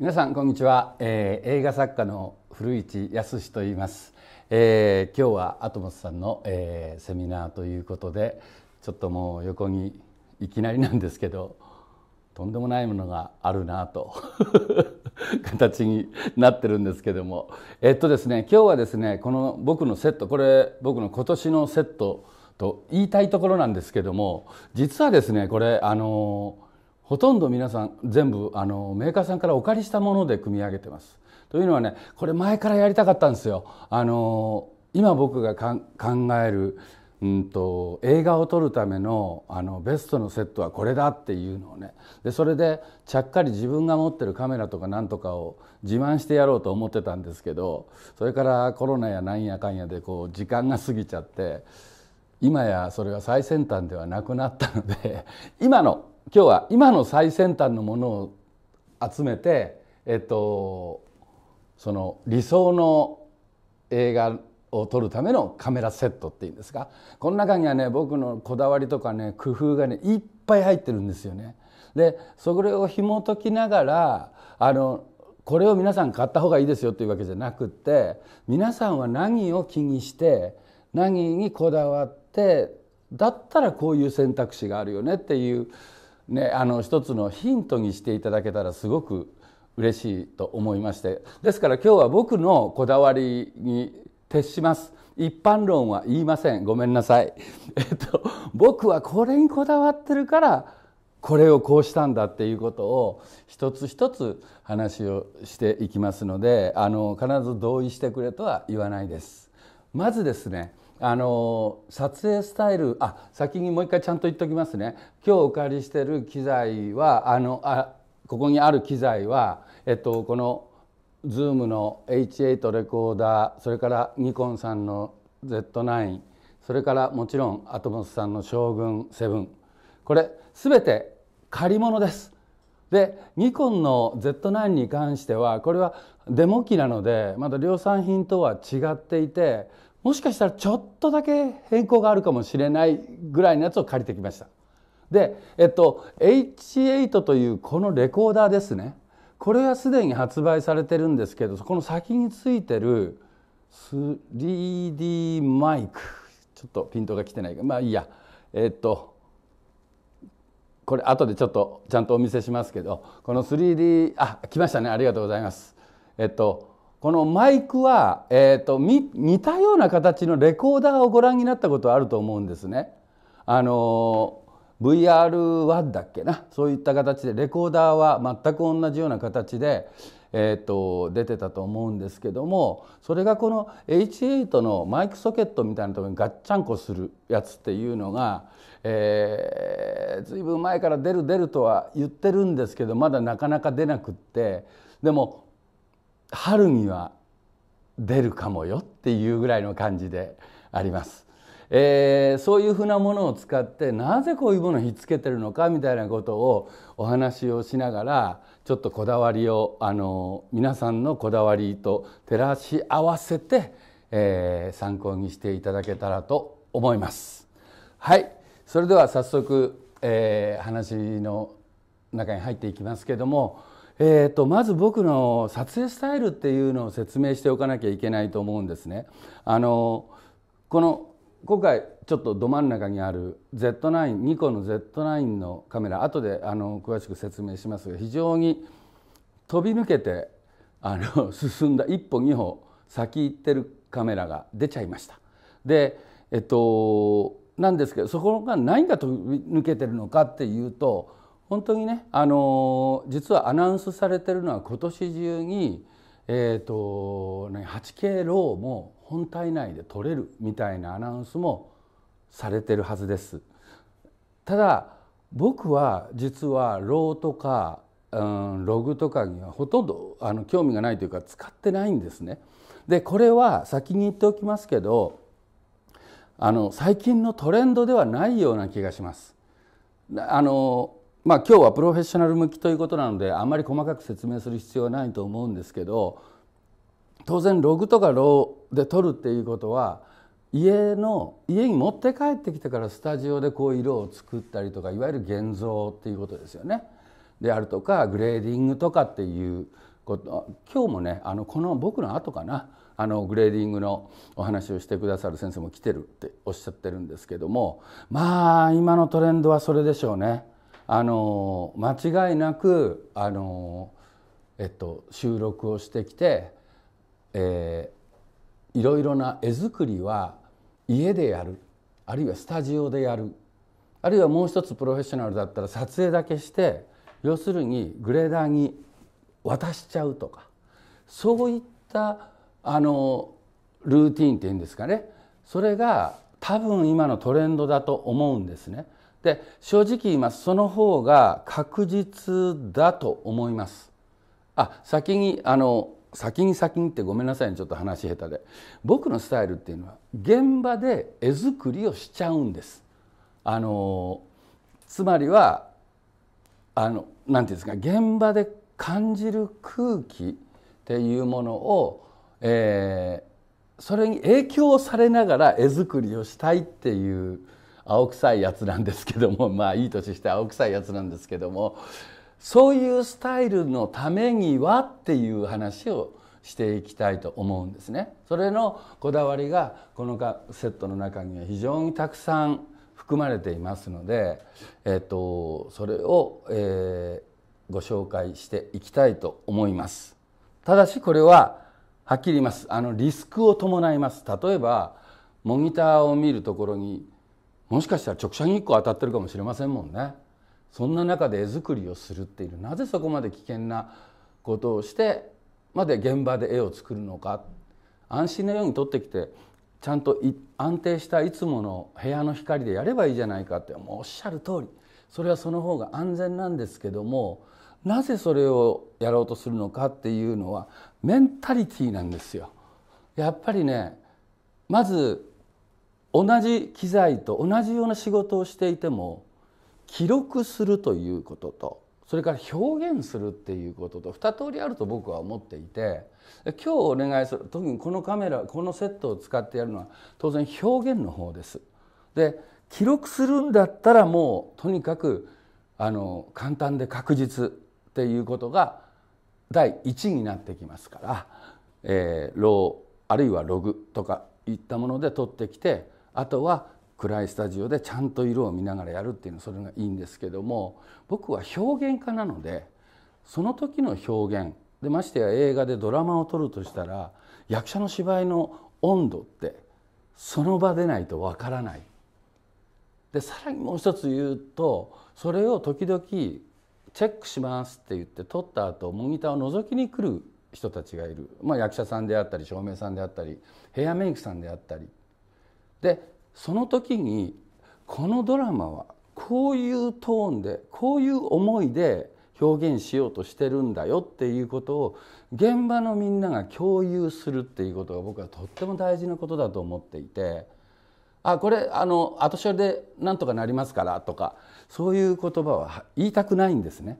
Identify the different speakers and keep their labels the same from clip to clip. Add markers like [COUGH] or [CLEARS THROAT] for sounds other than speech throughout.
Speaker 1: 皆さんこんにちは、えー、映画作家の古市康と言います、えー、今日はアトモスさんの、えー、セミナーということでちょっともう横にいきなりなんですけどとんでもないものがあるなと [LAUGHS] 形になってるんですけどもえっとですね今日はですねこの僕のセットこれ僕の今年のセットと言いたいところなんですけども実はですねこれあのほとんど皆さん全部あのメーカーさんからお借りしたもので組み上げてます。というのはねこれ前からやりたかったんですよ。あの今僕が考えるうんと映画を撮るためのあのベストのセットはこれだっていうのをねでそれでちゃっかり自分が持ってるカメラとかなんとかを自慢してやろうと思ってたんですけどそれからコロナやなんやかんやでこう時間が過ぎちゃって今やそれは最先端ではなくなったので今の今日は今の最先端のものを集めて、えっと、その理想の映画を撮るためのカメラセットっていうんですかこの中にはね僕のこだわりとかね工夫がねいっぱい入ってるんですよね。でそれを紐解きながらあのこれを皆さん買った方がいいですよというわけじゃなくって皆さんは何を気にして何にこだわってだったらこういう選択肢があるよねっていうね、あの一つのヒントにしていただけたらすごく嬉しいと思いましてですから今日は僕のこだわりに徹します一般論は言いませんごめんなさい、[LAUGHS] えっと、僕はこれにこだわってるからこれをこうしたんだっていうことを一つ一つ話をしていきますのであの必ず同意してくれとは言わないですまずですねあの撮影スタイルあ先にもう一回ちゃんと言っときますね今日お借りしてる機材はあのあここにある機材は、えっと、この Zoom の H8 レコーダーそれからニコンさんの Z9 それからもちろんアトモスさんの将軍7これ全て借り物です。でニコンの Z9 に関してはこれはデモ機なのでまだ量産品とは違っていてもしかしたらちょっとだけ変更があるかもしれないぐらいのやつを借りてきました。で、えっと、H8 というこのレコーダーですねこれはすでに発売されてるんですけどそこの先についてる 3D マイクちょっとピントが来てないまあいいやえっとこれ後でちょっとちゃんとお見せしますけどこの 3D あ来ましたねありがとうございますえっとこのマイクは、えーと、似たような形のレコーダーをご覧になったことあると思うんですね。あの VR1 だっけなそういった形でレコーダーは全く同じような形で、えーと、と出てたと思うんですけどもそれがこの H8 のマイクソケットみたいなところにガッチャンコするやつっていうのが、えー、ずいぶん前から出る出るとは言ってるんですけどまだなかなか出なくってでも春には出るかもよっていうぐらいの感じであります。えー、そういうふうなものを使ってなぜこういうものをひっつけてるのかみたいなことをお話をしながらちょっとこだわりをあの皆さんのこだわりと照らし合わせて、えー、参考にしていただけたらと思います。はいそれでは早速、えー、話の中に入っていきますけどもえーと、まず僕の撮影スタイルっていうのを説明しておかなきゃいけないと思うんですね。あのこの今回ちょっとど真ん中にある Z9 ニコンの Z9 のカメラ後であの詳しく説明しますが非常に飛び抜けてあの [LAUGHS] 進んだ一歩二歩先行ってるカメラが出ちゃいました。でえっとなんですけどそこが何が飛び抜けてるのかっていうと本当にね、あの実はアナウンスされてるのは今年中に、えーと、と 8K ローも本体内で取れるみたいなアナウンスもされてるはずです。ただ僕は実はローとか、うん、ログとかにはほとんどあの興味がないというか使ってないんですね。でこれは先に言っておきますけどあの最近のトレンドではないような気がします。あのまあ、今日はプロフェッショナル向きということなのであんまり細かく説明する必要はないと思うんですけど当然ログとかローで撮るっていうことは家の家に持って帰ってきてからスタジオでこう色を作ったりとかいわゆる現像っていうことですよね。であるとかグレーディングとかっていうこと今日もねあのこの僕の後かなあのグレーディングのお話をしてくださる先生も来てるっておっしゃってるんですけどもまあ今のトレンドはそれでしょうね。あの間違いなくあの、えっと、収録をしてきて、えー、いろいろな絵作りは家でやるあるいはスタジオでやるあるいはもう一つプロフェッショナルだったら撮影だけして要するにグレーダーに渡しちゃうとかそういったあのルーティンっていうんですかねそれが多分今のトレンドだと思うんですね。で正直言いますその方が確実だと思いますあ先にあの先に先にってごめんなさいねちょっと話下手で僕のスタイルっていうのは現場で絵作りをしちゃうんですあのつまりはあのなんていうんですか現場で感じる空気っていうものを、えー、それに影響されながら絵作りをしたいっていう青臭いやつなんですけどもまあいい年して青臭いやつなんですけどもそういうスタイルのためにはっていう話をしていきたいと思うんですね。それのこだわりがこのセットの中には非常にたくさん含まれていますので、えー、っと、とそれを、えー、ご紹介していきたいと思います。ただしこれははっきり言いますあのリスクを伴います例えばモニターを見るところにもしかしたら直射日光当たってるかもしれませんもんねそんな中で絵作りをするっていうなぜそこまで危険なことをしてまで現場で絵を作るのか安心のように撮ってきてちゃんと安定したいつもの部屋の光でやればいいじゃないかってもうおっしゃる通りそれはその方が安全なんですけどもなぜそれをやろうとするのかっていうのはメンタリティなんですよ。やっぱりねまず同じ機材と同じような仕事をしていても記録するということとそれから表現するっていうことと2通りあると僕は思っていて今日お願いする特にこのカメラこのセットを使ってやるのは当然表現の方です。で記録するんだったらもうとにかくあの簡単で確実っていうことが第一になってきますから、えー、ローあるいはログとかいったもので取ってきてあとは暗いスタジオでちゃんと色を見ながらやるっていうのそれがいいんですけども僕は表現家なのでその時の表現でましてや映画でドラマを撮るとしたら役者の芝居の温度ってその場でないとわからない。でさらにもう一つ言うとそれを時々チェックしますって言って撮った後モニターを覗きに来る人たちがいる、まあ、役者さんであったり照明さんであったりヘアメイクさんであったりでその時にこのドラマはこういうトーンでこういう思いで表現しようとしてるんだよっていうことを現場のみんなが共有するっていうことが僕はとっても大事なことだと思っていてあこれあの後処理でなんとかなりますからとかそういう言葉は言いたくないんですね。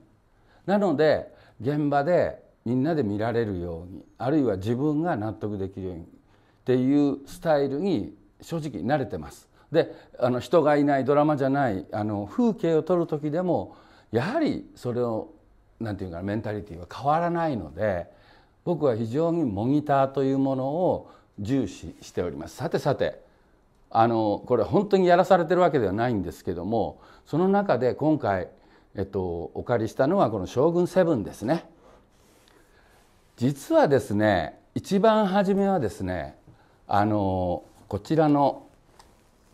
Speaker 1: なので現場でみんなで見られるようにあるいは自分が納得できるようにっていうスタイルに正直慣れてますであの人がいないドラマじゃないあの風景を撮る時でもやはりそれをなんていうかメンタリティーは変わらないので僕は非常にモニターというものを重視しておりますさてさてあのこれ本当にやらされてるわけではないんですけどもその中で今回、えっと、お借りしたのはこの「将軍セブン」ですね。実はですね一番初めはですねあのこちらの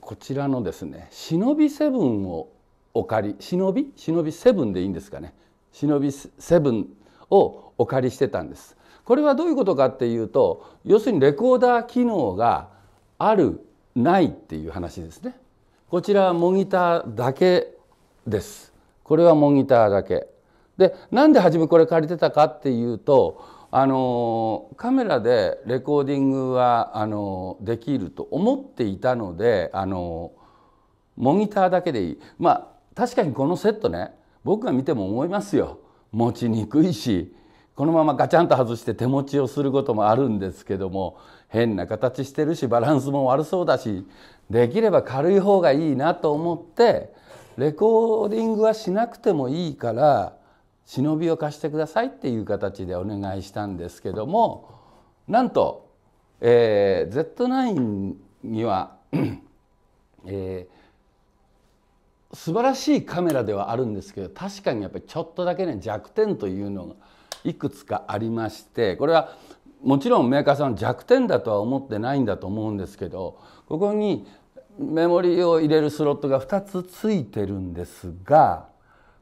Speaker 1: こちらのですね「忍びセブン」をお借り忍び忍びセブンでいいんですかね忍びセブンをお借りしてたんです。これはどういうことかっていうと要するにレコーダー機能があるないっていう話ですね。こちらはモニターだけです。これはモニターだけ。でなんで初めこれ借りてたかっていうとあのカメラでレコーディングはあのできると思っていたのであのモニターだけでいいまあ確かにこのセットね僕が見ても思いますよ持ちにくいしこのままガチャンと外して手持ちをすることもあるんですけども変な形してるしバランスも悪そうだしできれば軽い方がいいなと思ってレコーディングはしなくてもいいから忍びを貸してくださいっていう形でお願いしたんですけどもなんと、えー、Z9 には、[CLEARS THROAT] えー、素晴らしいカメラではあるんですけど確かにやっぱりちょっとだけね弱点というのがいくつかありましてこれはもちろんメーカーさん弱点だとは思ってないんだと思うんですけどここにメモリを入れるスロットが2つついてるんですが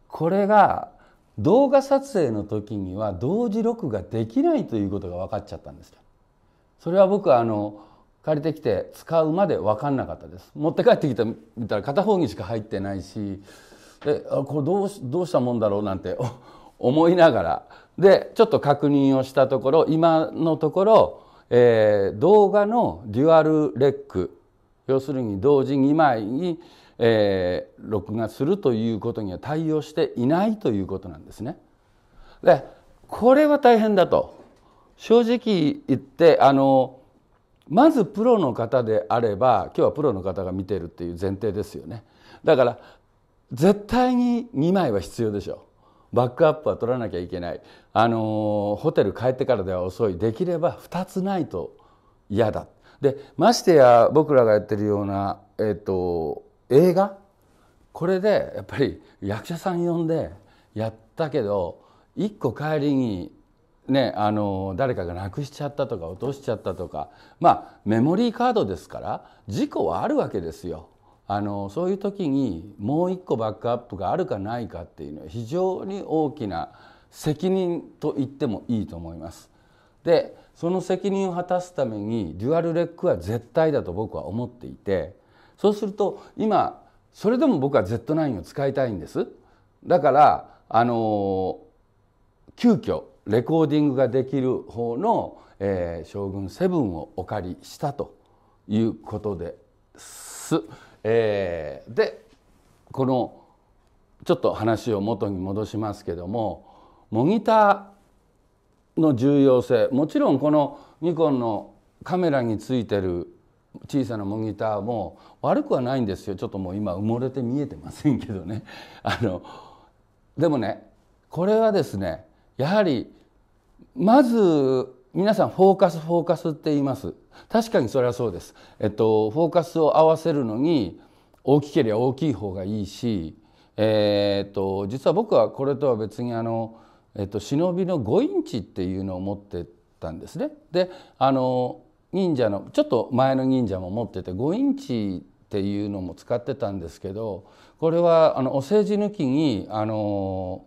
Speaker 1: これが動画撮影の時には同時録画できないということが分かっちゃったんですそれは僕はあの借りてきて使うまで分かんなかったです持って帰ってきてみたら片方にしか入ってないしであこれどうどうしたもんだろうなんて思いながらでちょっと確認をしたところ今のところ、えー、動画のデュアルレック要するに同時2枚にえー、録画するということには対応していないということなんですね。でこれは大変だと正直言ってあのまずプロの方であれば今日はプロの方が見てるっていう前提ですよね。だから絶対に2枚は必要でしょバックアップは取らなきゃいけないあのホテル帰ってからでは遅いできれば2つないと嫌だでましてや僕らがやってるような、えーと映画これでやっぱり役者さん呼んでやったけど一個帰りにね、あの誰かがなくしちゃったとか落としちゃったとかまあメモリーカードですから事故はあるわけですよあのそういう時にもう一個バックアップがあるかないかっていうのは非常に大きな責任と言ってもいいと思います。でその責任を果たすためにデュアルレックは絶対だと僕は思っていてそうすると今それでも僕は Z9 を使いたいんですだからあの急遽レコーディングができる方の、えー、将軍7をお借りしたということです。えー、でこのちょっと話を元に戻しますけどもモニターの重要性もちろんこのニコンのカメラについてる小さなモニターも悪くはないんですよちょっともう今埋もれて見えてませんけどね [LAUGHS] あのでもねこれはですねやはりまず皆さんフォーカスフォーカスって言います確かにそれはそうです、えっと、フォーカスを合わせるのに大きければ大きい方がいいし、えー、っと実は僕はこれとは別にあの、えっと、忍びの5インチっていうのを持ってたんですね。であの忍者のちょっと前の忍者も持ってて5インチっていうのも使ってたんですけどこれはあのお世辞抜きにあの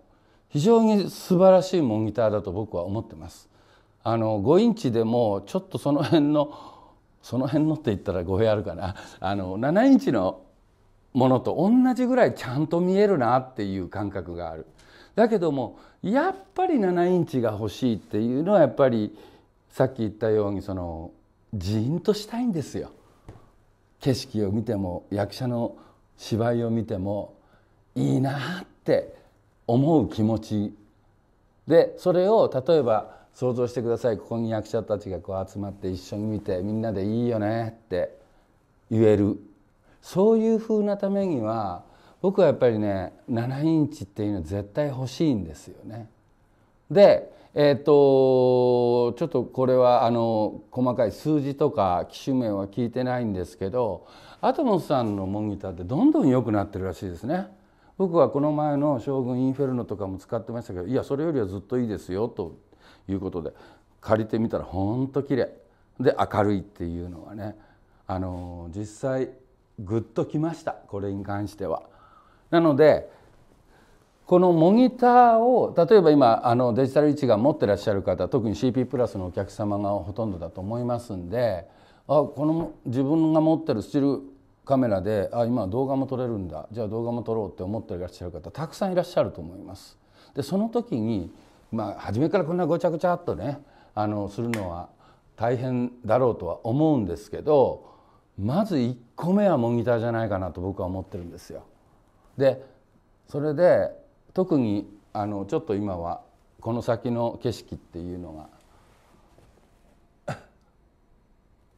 Speaker 1: 非常に素晴らしいモニターだと僕は思ってます。あの5インチでもちょっとその辺のその辺のって言ったら語弊あるかなあの7インチのものと同じぐらいちゃんと見えるなっていう感覚がある。だけどもやっぱり7インチが欲しいっていうのはやっぱりさっき言ったようにそのじーんとしたいんですよ景色を見ても役者の芝居を見てもいいなって思う気持ちでそれを例えば想像してくださいここに役者たちがこう集まって一緒に見てみんなでいいよねって言えるそういうふうなためには僕はやっぱりね7インチっていうのは絶対欲しいんですよね。でえっ、ー、とちょっとこれはあの細かい数字とか機種面は聞いてないんですけどアトモスさんのモニターってどんどん良くなってるらしいですね。僕はこの前の「将軍インフェルノ」とかも使ってましたけどいやそれよりはずっといいですよということで借りてみたらほんと綺麗で明るいっていうのはねあの実際グッときましたこれに関しては。なのでこのモニターを例えば今あのデジタル位置が持ってらっしゃる方特に CP プラスのお客様がほとんどだと思いますんであこの自分が持ってるスチールカメラであ今動画も撮れるんだじゃあ動画も撮ろうって思ってらっしゃる方たくさんいらっしゃると思います。でその時に、まあ、初めからこんなごちゃごちゃっとねあのするのは大変だろうとは思うんですけどまず1個目はモニターじゃないかなと僕は思ってるんですよ。でそれで特にあのちょっと今はこの先の景色っていうの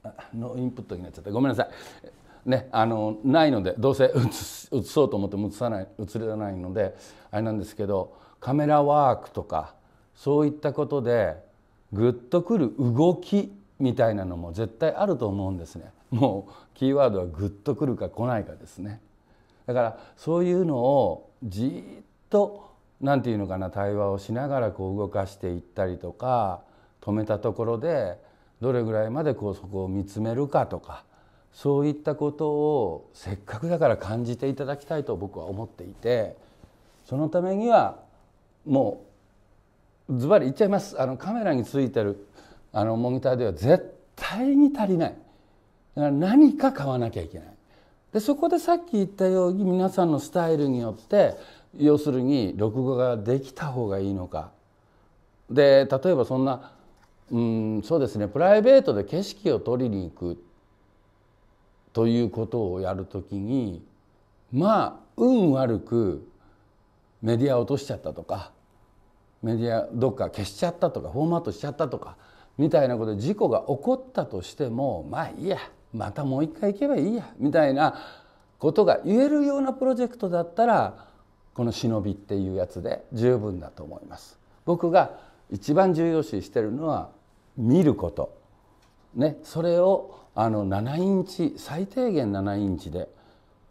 Speaker 1: がノー [LAUGHS] インプットになっちゃったごめんなさい、ね、あのないのでどうせ写そうと思っても写さない写れないのであれなんですけどカメラワークとかそういったことでグッとくる動きみたいなのも絶対あると思うんですねもうキーワードはグッとくるか来ないかですねだからそういうのをじっと何て言うのかな対話をしながらこう動かしていったりとか止めたところでどれぐらいまでこうそこを見つめるかとかそういったことをせっかくだから感じていただきたいと僕は思っていてそのためにはもうズバリ言っちゃいますあのカメラについてるあのモニターでは絶対に足りないだから何か買わなきゃいけないでそこでさっき言ったように皆さんのスタイルによって要するに録画ができた方がいいのかで例えばそんなうんそうですねプライベートで景色を撮りに行くということをやるときにまあ運悪くメディア落としちゃったとかメディアどっか消しちゃったとかフォーマットしちゃったとかみたいなことで事故が起こったとしてもまあいいやまたもう一回行けばいいやみたいなことが言えるようなプロジェクトだったらこの忍びっていうやつで十分だと思います僕が一番重要視してるのは見ること、ね、それをあの7インチ最低限7インチで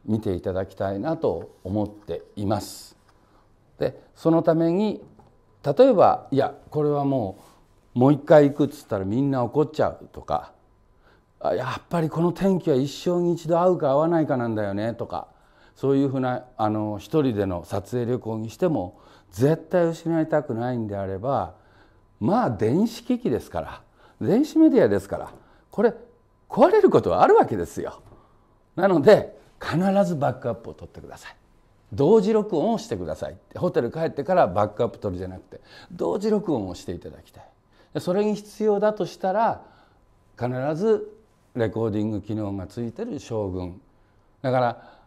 Speaker 1: 見ていただきたいなと思っています。でそのために例えばいやこれはもうもう一回行くっつったらみんな怒っちゃうとかやっぱりこの天気は一生に一度合うか合わないかなんだよねとかそういうふうなあの一人での撮影旅行にしても絶対失いたくないんであればまあ電子機器ですから電子メディアですからこれ壊れることはあるわけですよ。なので必ずバックアップを取ってください。同時録音をしてくださいホテル帰ってからバックアップ取りじゃなくて同時録音をしていただきたいそれに必要だとしたら必ずレコーディング機能がついてる将軍だから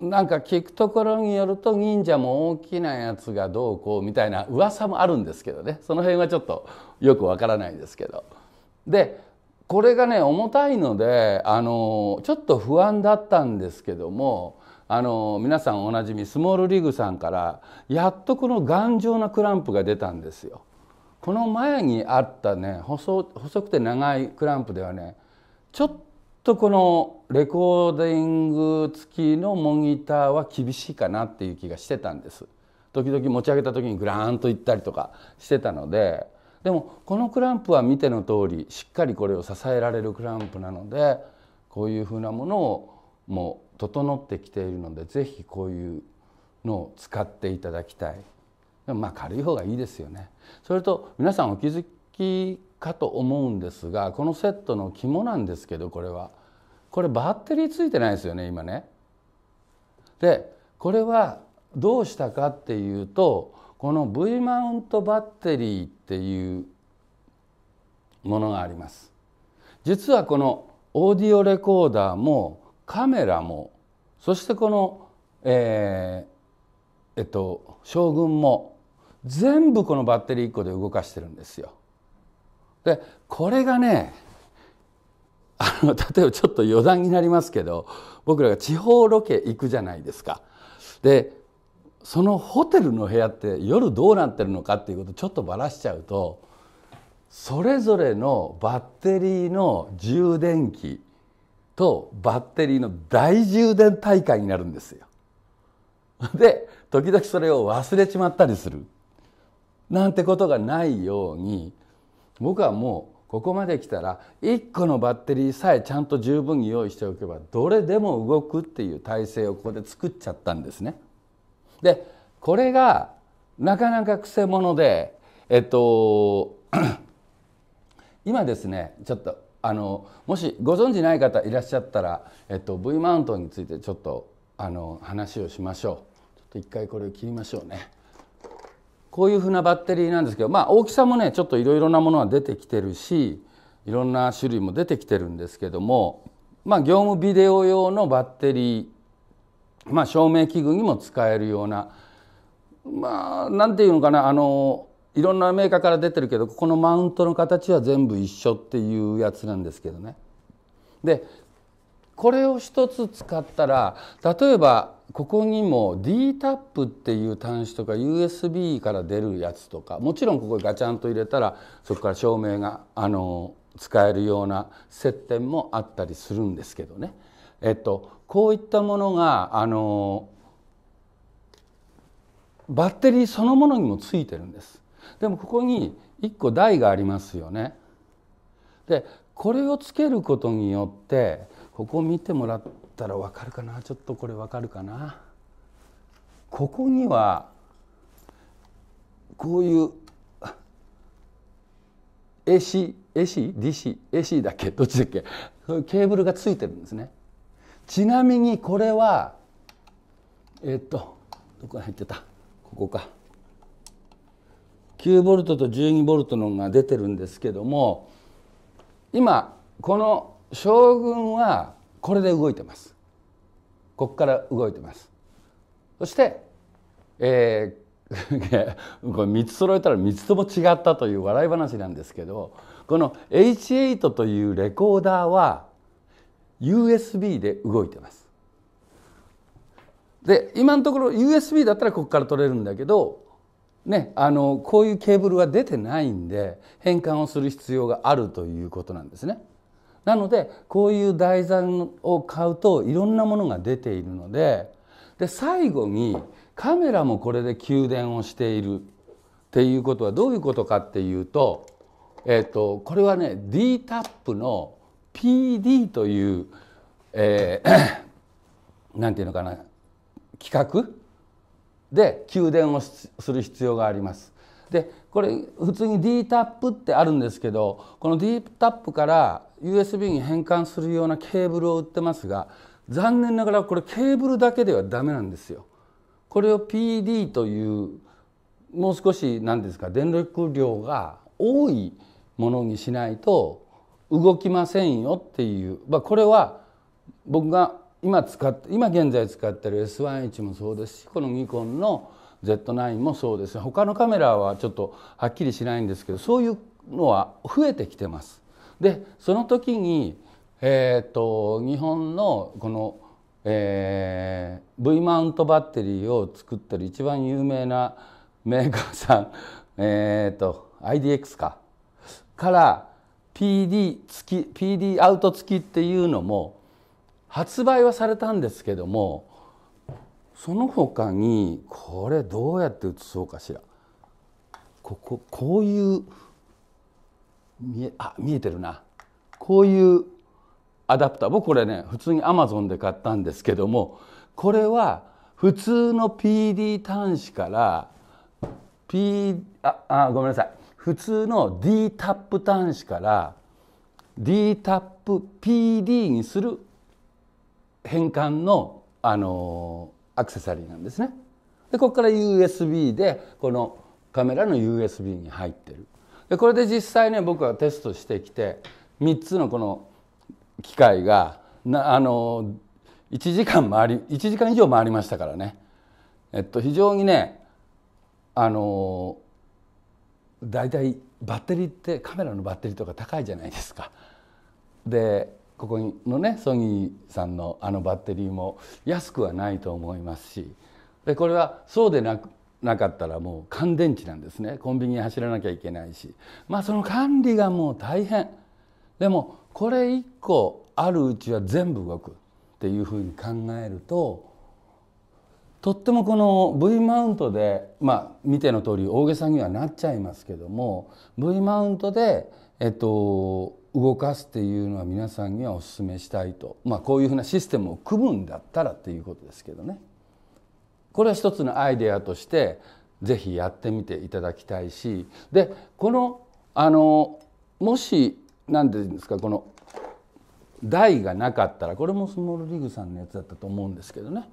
Speaker 1: なんか聞くところによると忍者も大きなやつがどうこうみたいな噂もあるんですけどねその辺はちょっとよくわからないんですけどでこれがね重たいのであのちょっと不安だったんですけどもあの皆さんおなじみスモールリーグさんからやっとこの頑丈なクランプが出たんですよ。この前にあったね細くて長いクランプではねちょっとこのレコーディング付きのモニターは厳しいかなっていう気がしてたんです時々持ち上げた時にグラーンといったりとかしてたのででもこのクランプは見ての通りしっかりこれを支えられるクランプなのでこういうふうなものをもう整ってきているので是非こういうのを使っていただきたいでもまあ軽い方がいいですよねそれと皆さんお気づきかと思うんですがこのセットの肝なんですけどこれはこれバッテリーついてないですよね今ね。でこれはどうしたかっていうとこの V マウントバッテリーっていうものがあります実はこのオーディオレコーダーもカメラもそしてこのえー、えっと将軍も全部このバッテリー1個で動かしてるんですよ。でこれがねあの例えばちょっと余談になりますけど僕らが地方ロケ行くじゃないですか。でそのホテルの部屋って夜どうなってるのかっていうことちょっとばらしちゃうとそれぞれのバッテリーの充電器とバッテリーの大充電大会になるんですよ。で時々それを忘れちまったりするなんてことがないように僕はもうここまで来たら1個のバッテリーさえちゃんと十分に用意しておけばどれでも動くっていう体制をここで作っちゃったんですね。でこれがなかなかくせ者でえっと [CLEARS THROAT] 今ですねちょっとあのもしご存じない方いらっしゃったら、えっと、V マウントについてちょっとあの話をしましょう。ちょっと一回これを切りましょうね。こういうふうなバッテリーなんですけど、まあ、大きさもねちょっといろいろなものが出てきてるしいろんな種類も出てきてるんですけども、まあ、業務ビデオ用のバッテリー、まあ、照明器具にも使えるようなまあ何て言うのかなあのいろんなメーカーから出てるけどここのマウントの形は全部一緒っていうやつなんですけどね。でこれを一つ使ったら例えばここにも DTAP っていう端子とか USB から出るやつとかもちろんここガチャンと入れたらそこから照明があの使えるような接点もあったりするんですけどね、えっと、こういったものがあのバッテリーそのものにもついてるんですでもここに1個台がありますよねでこれをつけることによってここ見てもらっったらわかるかなちょっとこれわかるかなここにはこういう AC AC DC AC だっけどっちだっけケーブルがついてるんですねちなみにこれはえっとどこが入ってたここか9ボルトと12ボルトのが出てるんですけども今この将軍はこれで動いてますここから動いてますそしてえー [LAUGHS] これ3つ揃えたら3つとも違ったという笑い話なんですけどこの H8 というレコーダーは USB で動いてますで今のところ USB だったらここから取れるんだけど、ね、あのこういうケーブルは出てないんで変換をする必要があるということなんですね。なのでこういう台座を買うといろんなものが出ているのでで最後にカメラもこれで給電をしているっていうことはどういうことかっていうと,、えっと、これはね D タップの PD という、え [COUGHS] なんていうのかな企画で給電をする必要があります。でこれ普通に D タップってあるんですけどこの D タップから USB に変換するようなケーブルを売ってますが残念ながらこれケーブルだけではダメなんですよ。これを PD というもう少し何ですか電力量が多いものにしないと動きませんよっていう、まあ、これは僕が今使って今現在使ってる S1H もそうですしこのニコンの Z9 もそうです他のカメラはちょっとはっきりしないんですけどそういうのは増えてきてます。でその時に、えーと、日本のこの、えー、V マウントバッテリーを作ってる一番有名なメーカーさん、えーと、と IDX かから PD 付き PD アウト付きっていうのも発売はされたんですけどもその他にこれどうやって写そうかしらこここういう見えあ見えてるなこういうアダプター僕これね普通にアマゾンで買ったんですけどもこれは普通の PD 端子から P ああごめんなさい普通の D タップ端子から D タップ PD にする変換のあのアクセサリーなんですねでここから USB でこのカメラの USB に入ってるでこれで実際ね僕はテストしてきて3つのこの機械がなあの1時間回り1時間以上回りましたからねえっと非常にねあの大体バッテリーってカメラのバッテリーとか高いじゃないですかでここのねソニーさんのあのバッテリーも安くはないと思いますしでこれはそうでなくなかったらもう乾電池なんですねコンビニに走らなきゃいけないしまあその管理がもう大変でもこれ1個あるうちは全部動くっていうふうに考えるととってもこの V マウントでまあ見ての通り大げさにはなっちゃいますけども V マウントでえっと動かすっていうのは皆さんにはお勧めしたいと、まあ、こういうふうなシステムを組むんだったらっていうことですけどねこれは一つのアイデアとして是非やってみていただきたいしでこのあのもし何て言うんですかこの台がなかったらこれもスモールリーグさんのやつだったと思うんですけどね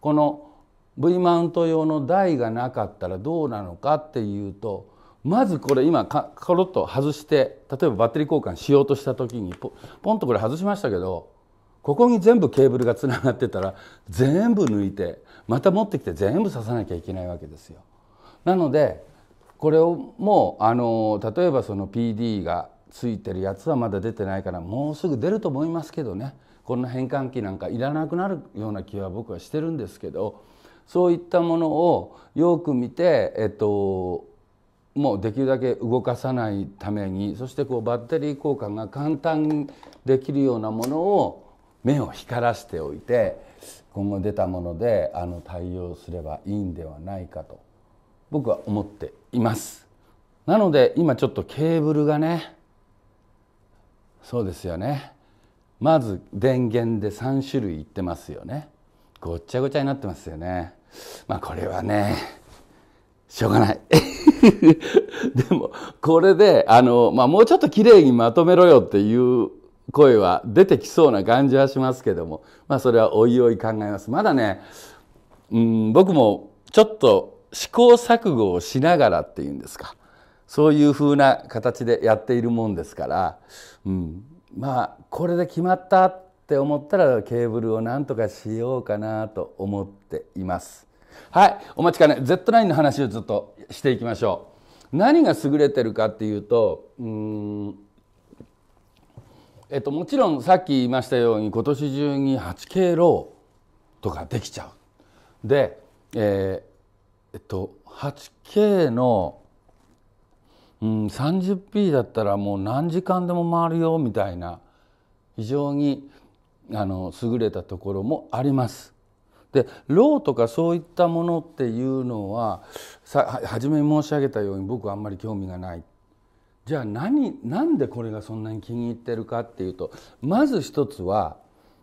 Speaker 1: この V マウント用の台がなかったらどうなのかっていうとまずこれ今コロッと外して例えばバッテリー交換しようとした時にポポンとこれ外しましたけどここに全部ケーブルがつながってたら全部抜いてまた持ってきて全部刺さなきゃいけないわけですよ。なのでこれをもうあの例えばその PD がついてるやつはまだ出てないからもうすぐ出ると思いますけどねこんな変換器なんかいらなくなるような気は僕はしてるんですけどそういったものをよく見て、えっと、もうできるだけ動かさないためにそしてこうバッテリー交換が簡単にできるようなものを目を光らせておいて今後出たものであの対応すればいいんではないかと僕は思っていますなので今ちょっとケーブルがねそうですよねまず電源で3種類いってますよねごっちゃごちゃになってますよねまあこれはねしょうがない [LAUGHS] でも、これで、あの、まあ、もうちょっと綺麗にまとめろよっていう声は出てきそうな感じはしますけども、まあ、それはおいおい考えます。まだね、うん、僕もちょっと試行錯誤をしながらっていうんですか、そういうふうな形でやっているもんですから、うん、まあ、これで決まったって思ったらケーブルをなんとかしようかなと思っています。はいお待ちかね Z9 の話をずっとしていきましょう何が優れてるかっていうとうんえっと、もちろんさっき言いましたように今年中に 8K ローとかできちゃう。で、えー、えっと 8K の、うん、30p だったらもう何時間でも回るよみたいな非常にあの優れたところもあります。で老とかそういったものっていうのはさ初め申し上げたように僕はあんまり興味がないじゃあ何なんでこれがそんなに気に入ってるかっていうとまず一つは、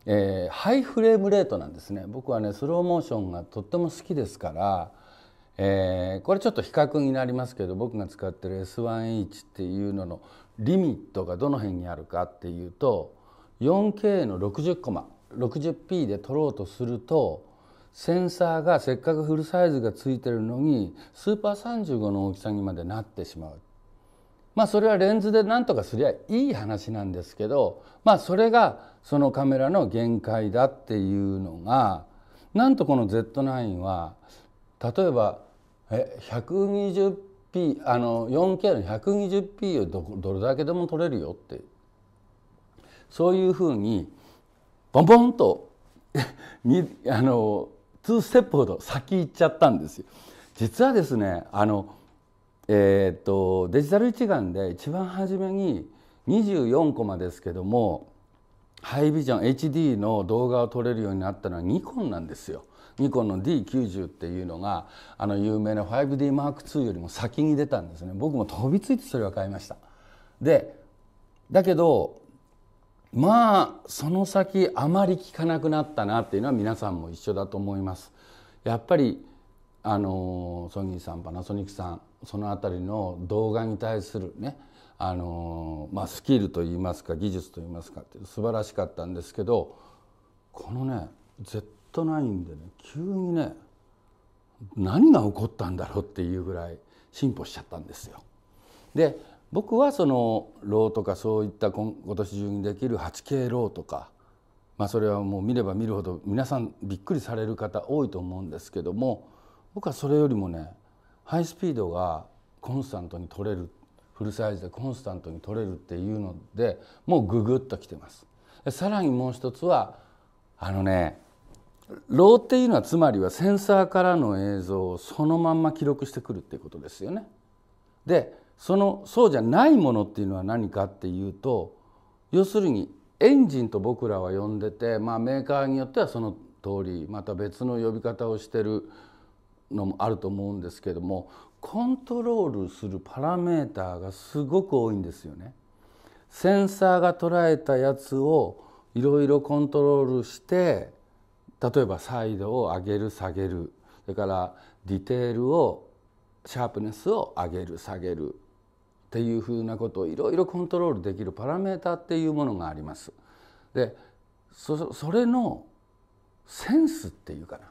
Speaker 1: えー、ハイフレームレートなんですね僕はねスローモーションがとっても好きですから、えー、これちょっと比較になりますけど僕が使ってる S1H っていうののリミットがどの辺にあるかっていうと 4K の60コマ 60p で撮ろうとするとセンサーがせっかくフルサイズがついてるのにスーパー35の大きさにまでなってしまう。まあそれはレンズでなんとかすりゃいい話なんですけど、まあそれがそのカメラの限界だっていうのが、なんとこの Z9 は、例えば、え、120p、あの 4K の 120p をどどれだけでも撮れるよって、そういうふうに、ボンボンと [LAUGHS] にあの2ステップほど先行っちゃったんですよ。実はですねあの、えー、っとデジタル一眼で一番初めに24コマですけどもハイビジョン HD の動画を撮れるようになったのはニコンなんですよ。ニコンの D90 っていうのがあの有名な 5DM2 よりも先に出たんですね僕も飛びついてそれは買いましたでだけどまあその先あまり聞かなくなったなっていうのは皆さんも一緒だと思います。やっぱりあのソニーさんパナソニックさんその辺りの動画に対するねあの、まあ、スキルといいますか技術といいますかって素晴らしかったんですけどこのね Z9 でね急にね何が起こったんだろうっていうぐらい進歩しちゃったんですよ。で僕はそのローとかそういった今年中にできる 8K ローとか、まあ、それはもう見れば見るほど皆さんびっくりされる方多いと思うんですけども僕はそれよりもねハイスピードがコンスタントに取れるフルサイズでコンスタントに取れるっていうのでもうググッときてます。さらにもう一つはあのねローっていうのはつまりはセンサーからの映像をそのまんま記録してくるっていうことですよね。でそのそうじゃないものっていうのは何かっていうと要するにエンジンと僕らは呼んでて、まあ、メーカーによってはその通りまた別の呼び方をしてるのもあると思うんですけどもコントロールするパラメーターがすごく多いんですよね。センサーが捉えたやつをいろいろコントロールして例えばサイドを上げる下げるそれからディテールをシャープネスを上げる下げるっていうふうなことをいろいろコントロールできるパラメーターっていうものがあります。でそれのセンスっていうかな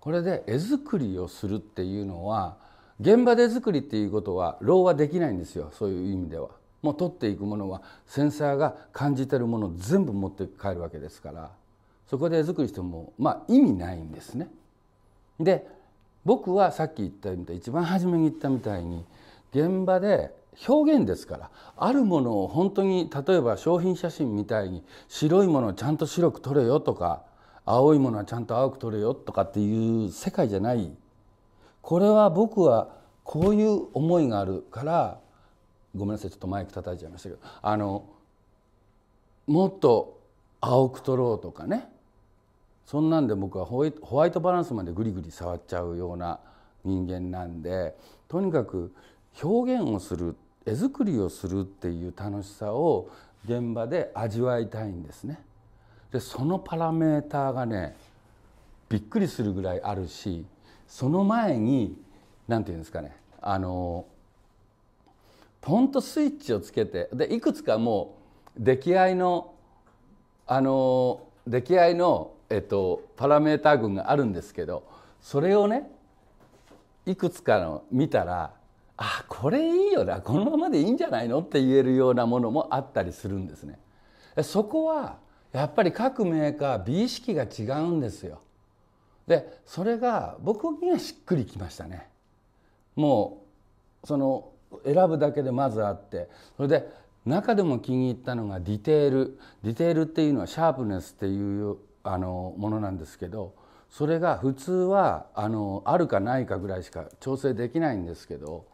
Speaker 1: これで絵作りをするっていうのは現場で作りっていうことは老はできないんですよそういう意味では。もう取っていくものはセンサーが感じてるものを全部持って帰るわけですからそこで絵作りしてもまあ意味ないんですね。で僕はさっき言ったみたい一番初めに言ったみたいに現場で表現ですからあるものを本当に例えば商品写真みたいに白いものをちゃんと白く撮れよとか青いものはちゃんと青く撮れよとかっていう世界じゃないこれは僕はこういう思いがあるからごめんなさいちょっとマイク叩いちゃいましたけどあのもっと青く撮ろうとかねそんなんで僕はホワイトバランスまでグリグリ触っちゃうような人間なんでとにかく表現をする絵作りをするっていう楽しさを現場で味わいたいんですね。でそのパラメーターがねびっくりするぐらいあるしその前に何て言うんですかねあのポンとスイッチをつけてでいくつかもう出来合いのあの出来合いの、えっと、パラメーター群があるんですけどそれをねいくつかの見たらあこれいいよなこのままでいいんじゃないのって言えるようなものもあったりするんですね。そこはやっぱり各メーカー美意識が違うんですよ。でそれが僕にはしっくりきましたね。もうその選ぶだけでまずあってそれで中でも気に入ったのがディテールディテールっていうのはシャープネスっていうあのものなんですけどそれが普通はあのあるかないかぐらいしか調整できないんですけど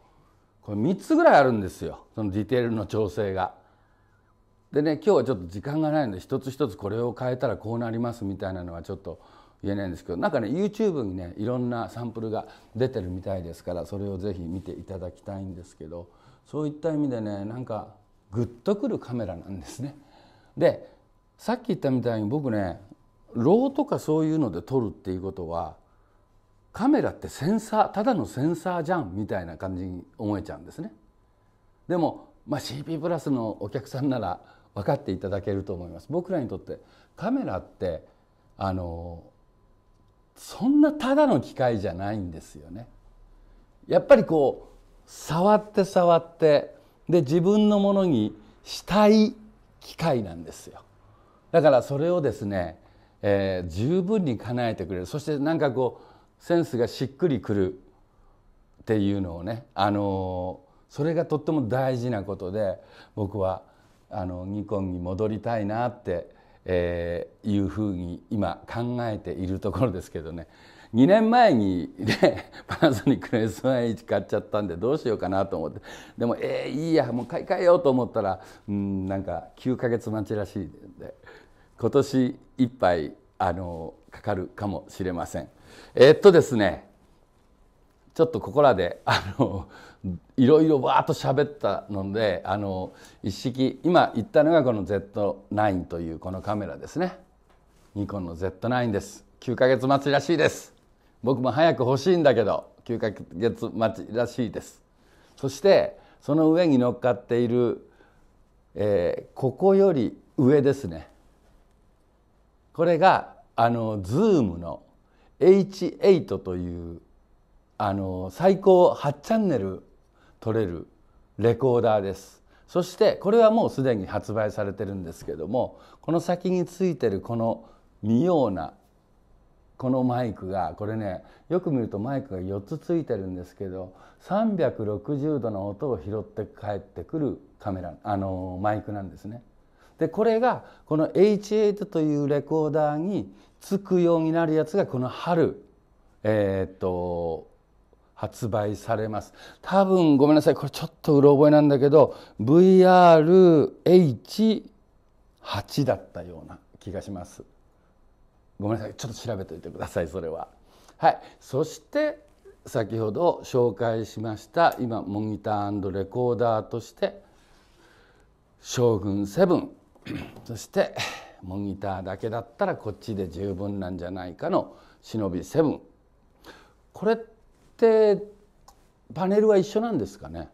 Speaker 1: これ3つぐらいあるんですよそのディテールの調整が。でね今日はちょっと時間がないので一つ一つこれを変えたらこうなりますみたいなのはちょっと言えないんですけどなんかね YouTube にねいろんなサンプルが出てるみたいですからそれをぜひ見ていただきたいんですけどそういった意味でねなんかグッとくるカメラなんですね。でさっき言ったみたいに僕ねローとかそういうので撮るっていうことはカメラってセンサーただのセンサーじゃんみたいな感じに思えちゃうんですねでも、まあ、CP プラスのお客さんなら分かっていただけると思います僕らにとってカメラってあのそんなただの機械じゃないんですよねやっぱりこう触って触ってで自分のものにしたい機械なんですよだからそれをですね、えー、十分に叶えてくれるそしてなんかこうセンスがしっくりくるっていうのをね、あのそれがとっても大事なことで僕はあのニコンに戻りたいなって、えー、いうふうに今考えているところですけどね2年前に、ね、[LAUGHS] パナソニックの S1H 買っちゃったんでどうしようかなと思ってでもえー、いいやもう買い替えようと思ったらうんなんか9か月待ちらしいんで今年いっぱいあのかかるかもしれません。えー、っとですねちょっとここらであのいろいろわーっと喋ったのであの一式今言ったのがこの Z9 というこのカメラですねニコンの Z9 です9ヶ月待ちらしいです僕も早く欲しいんだけど9ヶ月待ちらしいですそしてその上に乗っかっている、えー、ここより上ですねこれがあのズームの H8 というあの最高8チャンネル取れるレコーダーですそしてこれはもうすでに発売されてるんですけどもこの先についてるこの見ようなこのマイクがこれねよく見るとマイクが4つついてるんですけど360度の音を拾って帰ってくるカメラあのマイクなんですね。でこれがこの H8 というレコーダーにつくようになるやつがこの春、えー、っと発売されます多分ごめんなさいこれちょっとうろ覚えなんだけど VRH8 だったような気がしますごめんなさいちょっと調べておいてくださいそれははいそして先ほど紹介しました今モニターレコーダーとして「将軍セブン」そして「モニターだけだったらこっちで十分なんじゃないかの忍び7これってパネルは一緒なんですかね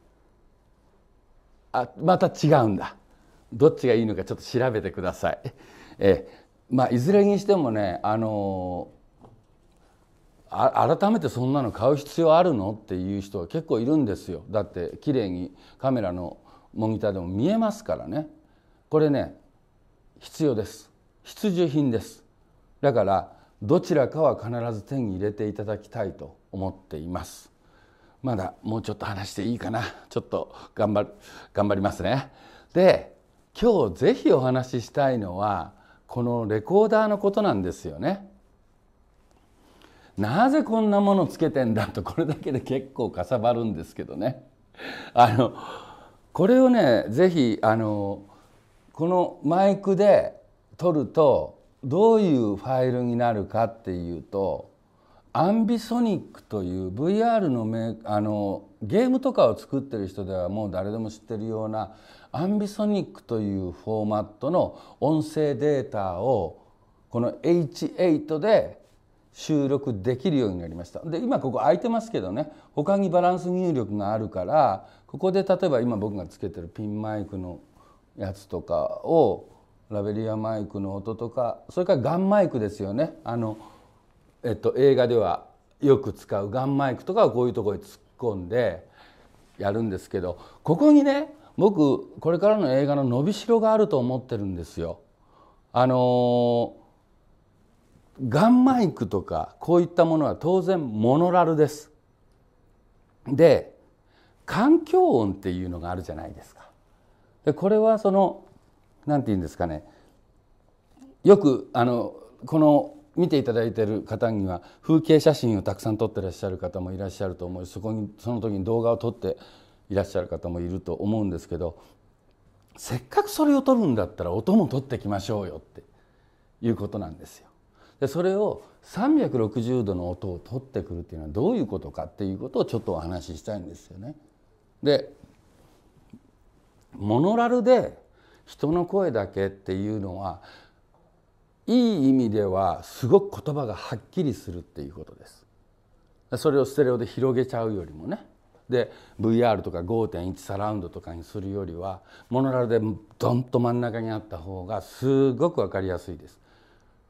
Speaker 1: あまた違うんだどっちがいいのかちょっと調べてください。えまあ、いずれにしてもね、あのあ改めてそんなの買う必要あるのっていう人は結構いるんですよだって綺麗にカメラのモニターでも見えますからねこれね必要です必需品ですだからどちらかは必ず手に入れていただきたいと思っていますまだもうちょっと話していいかなちょっと頑張る頑張りますねで今日ぜひお話ししたいのはこのレコーダーのことなんですよねなぜこんなものつけてんだとこれだけで結構かさばるんですけどねあのこれをねぜひあのこのマイクで撮るとどういうファイルになるかっていうとアンビソニックという VR のメあのゲームとかを作ってる人ではもう誰でも知ってるようなアンビソニックというフォーマットの音声データをこの H8 で収録できるようになりましたで今ここ空いてますけどね他にバランス入力があるからここで例えば今僕がつけてるピンマイクのやつとかをラベリアマイクの音とかそれからガンマイクですよねあの、えっと、映画ではよく使うガンマイクとかをこういうところに突っ込んでやるんですけどここにね僕これからの映画の伸びしろがあると思ってるんですよ。あのガンマイクとかこういったものは当然モノラルです。で環境音っていうのがあるじゃないですか。でこれはその何て言うんですかねよくあのこの見ていただいてる方には風景写真をたくさん撮ってらっしゃる方もいらっしゃると思うしそこにその時に動画を撮っていらっしゃる方もいると思うんですけどせっかくそれを撮るんだったら音も撮ってきましょうよっていうことなんですよ。でそれを360度の音を取ってくるっていうのはどういうことかっていうことをちょっとお話ししたいんですよね。でモノラルで人の声だけっていうのはいい意味ではすごく言葉がはっきりするっていうことですそれをステレオで広げちゃうよりもねで VR とか5.1サラウンドとかにするよりはモノラルでドンと真ん中にあった方がすごく分かりやすいです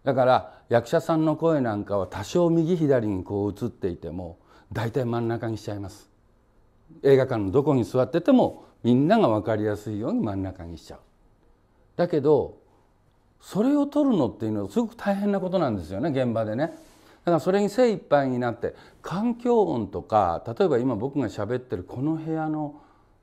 Speaker 1: だから役者さんの声なんかは多少右左にこう映っていても大体真ん中にしちゃいます映画館のどこに座っててもみんなが分かりやすいように真ん中にしちゃう。だけどそれを取るのっていうのはすごく大変なことなんですよね現場でね。だからそれに精一杯になって環境音とか例えば今僕が喋ってるこの部屋の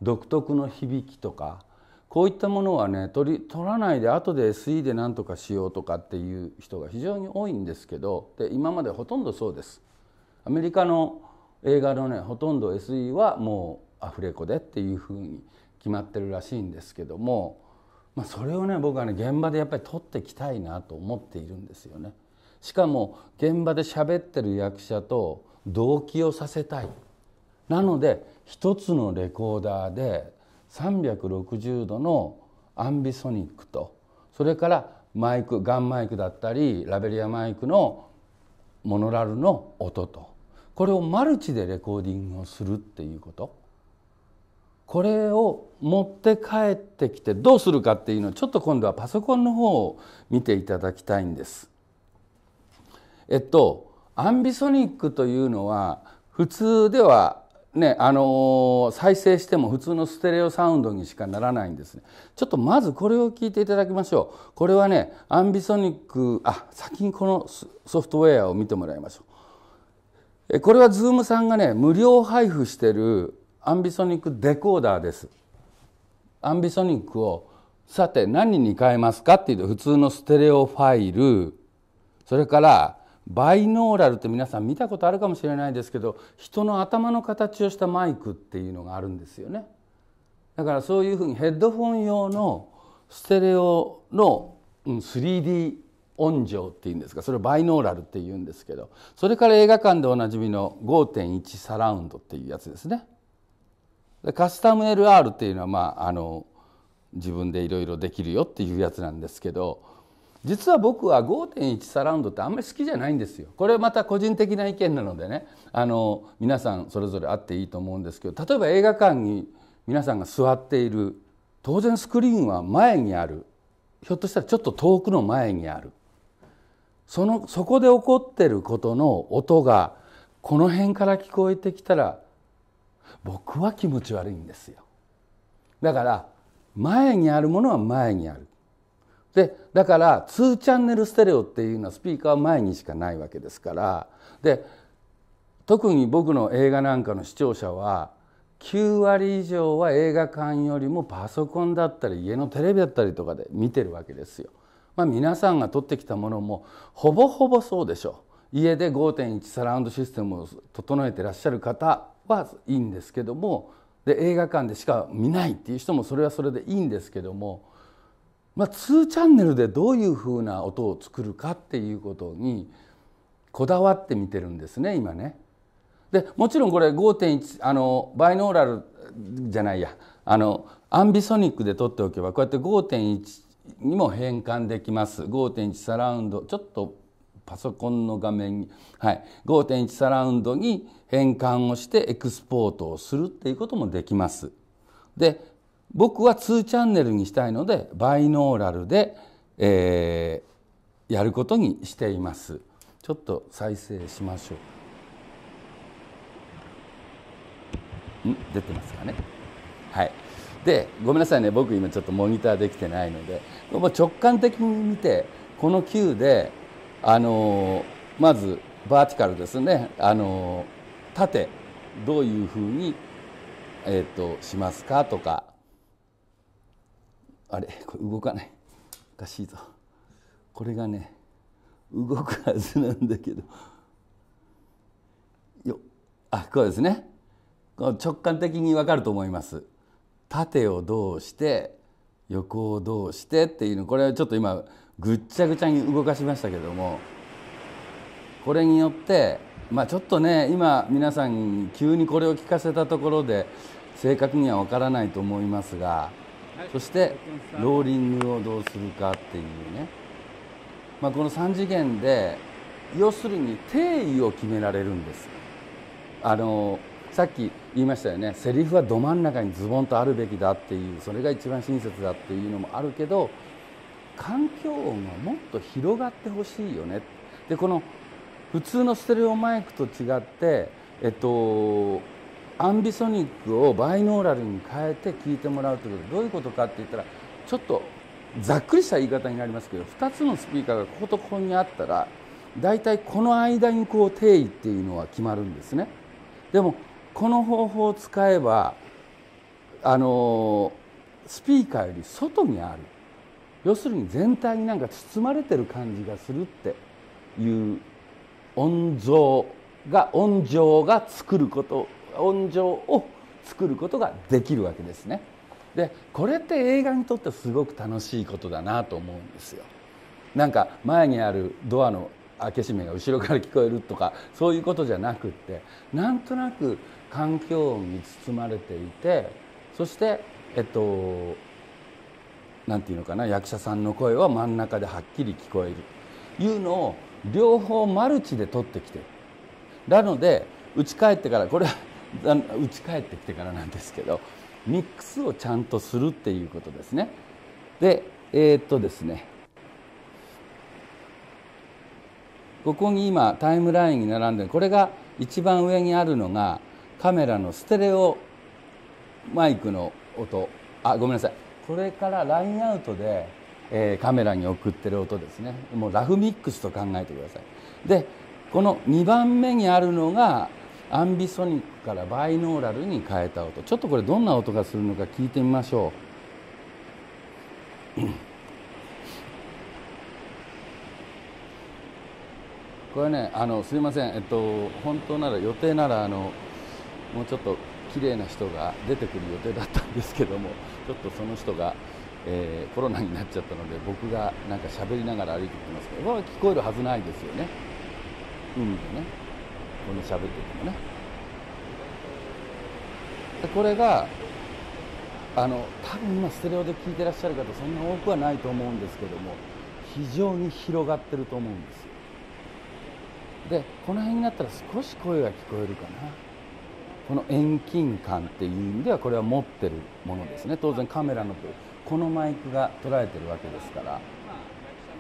Speaker 1: 独特の響きとかこういったものはね取り取らないで後で SE で何とかしようとかっていう人が非常に多いんですけどで今までほとんどそうです。アメリカの映画のねほとんど SE はもアフレコでっていうふうに決まってるらしいんですけども、まあ、それをね僕はね現場でやっぱり撮ってきたいなと思っているんですよね。しかも現場で喋ってる役者と同期をさせたい。なので一つのレコーダーで360度のアンビソニックとそれからマイクガンマイクだったりラベリアマイクのモノラルの音とこれをマルチでレコーディングをするっていうことこれを持って帰ってきてどうするかっていうのをちょっと今度はパソコンの方を見ていただきたいんです。えっとアンビソニックというのは普通ではねあのー、再生しても普通のステレオサウンドにしかならないんですねちょっとまずこれを聞いていただきましょうこれはねアンビソニックあ先にこのソフトウェアを見てもらいましょうこれは Zoom さんがね無料配布してるアンビソニックデコーダーですアンビソニックをさて何に変えますかっていうと普通のステレオファイルそれからバイノーラルって皆さん見たことあるかもしれないですけど人の頭の形をしたマイクっていうのがあるんですよねだからそういうふうにヘッドフォン用のステレオの 3D 音情っていうんですかそれをバイノーラルっていうんですけどそれから映画館でおなじみの5.1サラウンドっていうやつですねでカスタム LR っていうのは、まあ、あの自分でいろいろできるよっていうやつなんですけど実は僕は5.1サラウンドってあんまり好きじゃないんですよ。これまた個人的な意見なのでねあの皆さんそれぞれあっていいと思うんですけど例えば映画館に皆さんが座っている当然スクリーンは前にあるひょっとしたらちょっと遠くの前にあるそのそこで起こってることの音がこの辺から聞こえてきたら僕は気持ち悪いんですよだから前にあるものは前にあるでだから2チャンネルステレオっていうのはスピーカーは前にしかないわけですからで特に僕の映画なんかの視聴者は9割以上は映画館よりもパソコンだったり家のテレビだったりとかで見てるわけですよ。まあ、皆さんが撮ってきたものもほぼほぼそうでしょう。家で5.1サラウンドシステムを整えてらっしゃる方はいいんですけどもで映画館でしか見ないっていう人もそれはそれでいいんですけども、まあ、2チャンネルでどういうふうな音を作るかっていうことにこだわって見てるんですね今ね。でもちろんこれ5.1あのバイノーラルじゃないやあのアンビソニックで撮っておけばこうやって5.1にも変換できます5.1サラウンドちょっとパソコンの画面に、はい、5.1サラウンドに変換をしてエクスポートをするっていうこともできます。で僕は2チャンネルにしたいのでバイノーラルで、えー、やることにしています。ちょっと再生しましょう。ん出てますかね。はい。でごめんなさいね僕今ちょっとモニターできてないのでもう直感的に見てこの球であのまずバーティカルですねあの縦どういうふうに、えーと、しますかとかあれこれ動かないおかしいぞこれがね動くはずなんだけどよあこうですね直感的に分かると思います縦をどうして横をどうしてっていうのこれはちょっと今ぐっちゃぐちゃに動かしましたけどもこれによってまあ、ちょっとね今皆さん急にこれを聞かせたところで正確には分からないと思いますが、そしてローリングをどうするかっていうね、まあ、この3次元で要するに定位を決められるんですあのさっき言いましたよねセリフはど真ん中にズボンとあるべきだっていうそれが一番親切だっていうのもあるけど環境音がもっと広がってほしいよねでこの普通のステレオマイクと違って、えっと、アンビソニックをバイノーラルに変えて聴いてもらうということでどういうことかって言ったらちょっとざっくりした言い方になりますけど2つのスピーカーがこことここにあったら大体この間にこう定位っていうのは決まるんですね。でもこの方法を使えばあのスピーカーより外にある要するに全体になんか包まれてる感じがするっていう音像が音情が作ること音情を作ることができるわけですねでこれって映画にとってすごく楽しいことだなと思うんですよなんか前にあるドアの開け閉めが後ろから聞こえるとかそういうことじゃなくってなんとなく環境音に包まれていてそしてえっとなんていうのかな役者さんの声は真ん中ではっきり聞こえるいうのを両方マルチで取ってきてなので打ち帰ってからこれは打ち帰ってきてからなんですけどミックスをちゃんとするっていうことですねでえー、っとですねここに今タイムラインに並んでこれが一番上にあるのがカメラのステレオマイクの音あごめんなさいこれからラインアウトでえー、カメラに送ってる音ですねもうラフミックスと考えてくださいでこの2番目にあるのがアンビソニックからバイノーラルに変えた音ちょっとこれどんな音がするのか聞いてみましょう [CLEARS THROAT] これねあのすいませんえっと本当なら予定ならあのもうちょっと綺麗な人が出てくる予定だったんですけどもちょっとその人がえー、コロナになっちゃったので僕がなんか喋りながら歩いてきますけどこは聞こえるはずないですよね海でねこの喋っててもねでこれがあの多分今ステレオで聞いてらっしゃる方そんな多くはないと思うんですけども非常に広がってると思うんですでこの辺になったら少し声が聞こえるかなこの遠近感っていう意味ではこれは持ってるものですね当然カメラのこのマイクが捉えてるわけですから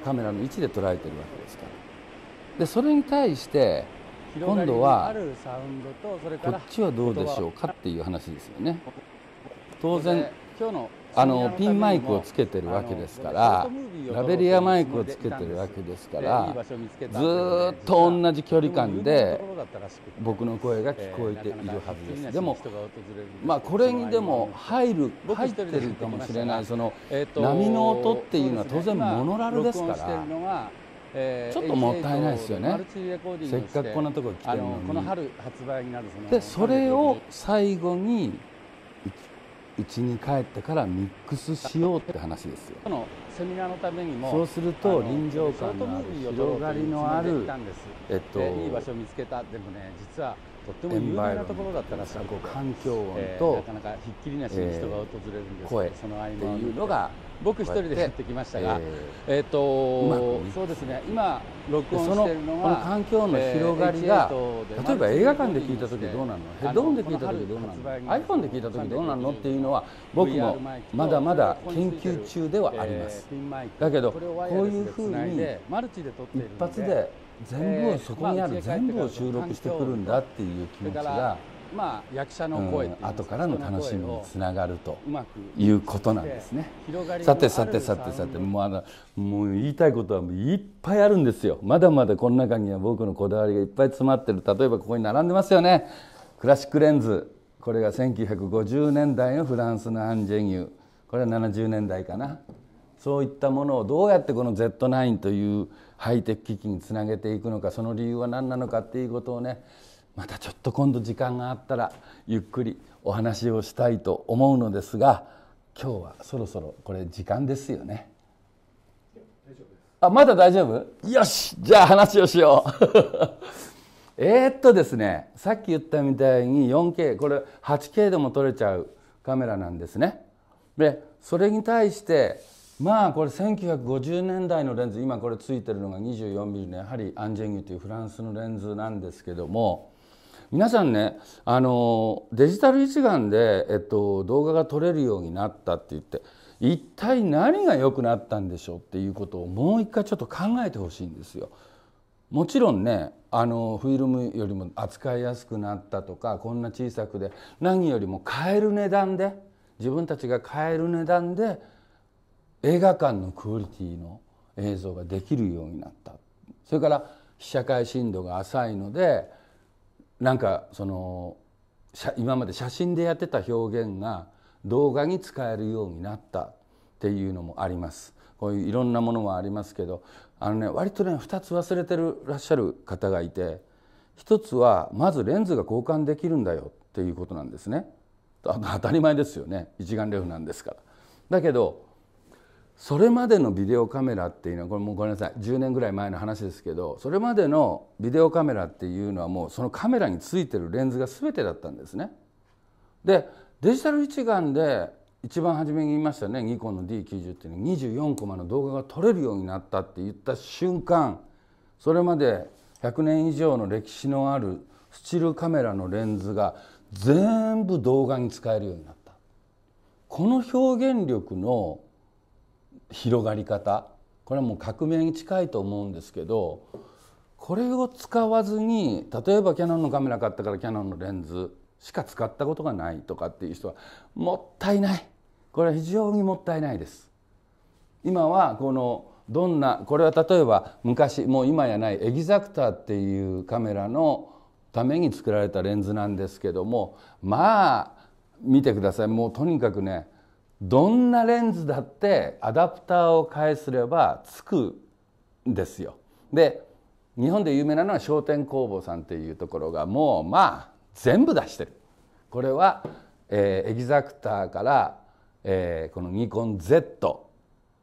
Speaker 1: カメラの位置で捉えてるわけですからでそれに対して今度はこっちはどうでしょうかっていう話ですよね当然今日のあのピンマイクをつけてるわけですからラベリアマイクをつけてるわけですからずっと同じ距離感で僕の声が聞こえているはずですでも、まあ、これにでも入る入ってるかもしれないその波の音っていうのは当然モノラルですから。ちょっともったいないですよね、せっかくこんなところに来てるのに。でそれを最後に家に帰ってからミックスしようって話ですよのセミナーのためにもそうすると臨場感のある広がりのあるえっといい場所見つけたでもね実はとっても有名なところだったらしい環境音と、えー、なかなかひっきりなしに人が訪れるんです、えー、声その合間っていうのが僕一人でやってきましたが、えー、っとそうですね今録音してるのこの環境の広がりが、例えば映画館で聞いた時どうなのヘッドホンで聞いた時どうなの iPhone で聞いた時どうなのっていうのは僕もまだまだ研究中ではあります、だけどこういうふうに一発で全部そこにある全部を収録してくるんだっていう気持ちが。まあ、役者の声、うん、後からの楽しみにつながるということなんですねさてさてさてさてあの、もう言いたいことはいっぱいあるんですよまだまだこの中には僕のこだわりがいっぱい詰まってる例えばここに並んでますよねクラシックレンズこれが1950年代のフランスのアンジェニューこれは70年代かなそういったものをどうやってこの Z9 というハイテク機器につなげていくのかその理由は何なのかっていうことをねまたちょっと今度時間があったらゆっくりお話をしたいと思うのですが今日はそろそろこれ時間ですよね。あまだ大丈夫よしじゃあ話をしよう [LAUGHS] えっとですねさっき言ったみたいに 4K これ 8K でも撮れちゃうカメラなんですねでそれに対してまあこれ1950年代のレンズ今これついてるのが 24mm のやはりアンジェンギというフランスのレンズなんですけども皆さんねあのデジタル一眼で、えっと、動画が撮れるようになったって言って一体何が良くなったんでしょうっていうことをもう一回ちょっと考えてほしいんですよ。もちろんねあのフィルムよりも扱いやすくなったとかこんな小さくで何よりも買える値段で自分たちが買える値段で映画館のクオリティの映像ができるようになったそれから被写界深度が浅いのでなんかその今まで写真でやってた表現が動画に使えるようになったっていうのもありますこういういろんなものもありますけどあのね割とね2つ忘れてるらっしゃる方がいて1つはまずレンズが交換できるんだよっていうことなんですね当たり前ですよね一眼レフなんですからだけどそれまでのビデオカメラっていうのはこれもうごめんなさい10年ぐらい前の話ですけどそれまでのビデオカメラっていうのはもうそのカメラについてるレンズが全てだったんですね。でデジタル一眼で一番初めに言いましたねニコンの D90 っていうのは24コマの動画が撮れるようになったって言った瞬間それまで100年以上の歴史のあるスチルカメラのレンズが全部動画に使えるようになった。この表現力の広がり方これはもう革命に近いと思うんですけどこれを使わずに例えばキヤノンのカメラ買ったからキヤノンのレンズしか使ったことがないとかっていう人はもったいないこれは非常にもったいないです。今はこのどんなこれは例えば昔もう今やないエギザクターっていうカメラのために作られたレンズなんですけどもまあ見てくださいもうとにかくねどんなレンズだってアダプターを返すればつくんですよ。で日本で有名なのは商店工房さんっていうところがもうまあ全部出してる。これは、えー、エキザクターから、えー、このニコン Z